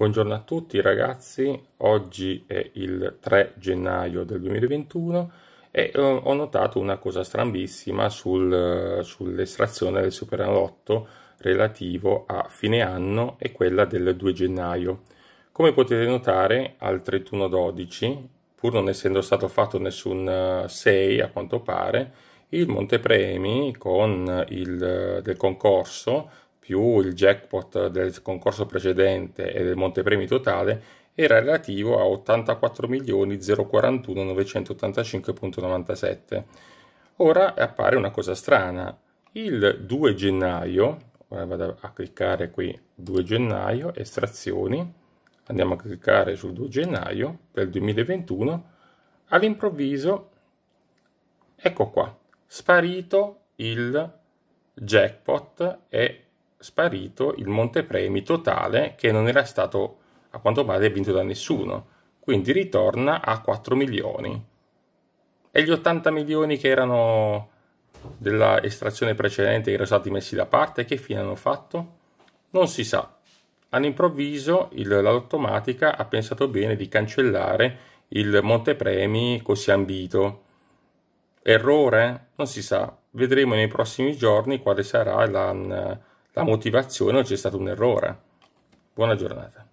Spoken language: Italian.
Buongiorno a tutti ragazzi, oggi è il 3 gennaio del 2021 e ho notato una cosa strambissima sul, sull'estrazione del Superanalotto relativo a fine anno e quella del 2 gennaio. Come potete notare al 31-12, pur non essendo stato fatto nessun 6 eh, a quanto pare, il montepremi con il, del concorso più il jackpot del concorso precedente e del montepremi totale era relativo a 84.041.985.97. Ora appare una cosa strana. Il 2 gennaio, ora vado a cliccare qui 2 gennaio, estrazioni, andiamo a cliccare sul 2 gennaio del 2021, all'improvviso, ecco qua, sparito il jackpot e sparito il montepremi totale che non era stato a quanto pare vinto da nessuno, quindi ritorna a 4 milioni. E gli 80 milioni che erano della estrazione precedente, che erano stati messi da parte, che fine hanno fatto? Non si sa. All'improvviso il, la lottomatica ha pensato bene di cancellare il montepremi così ambito. Errore? Non si sa. Vedremo nei prossimi giorni quale sarà la la motivazione o c'è stato un errore. Buona giornata.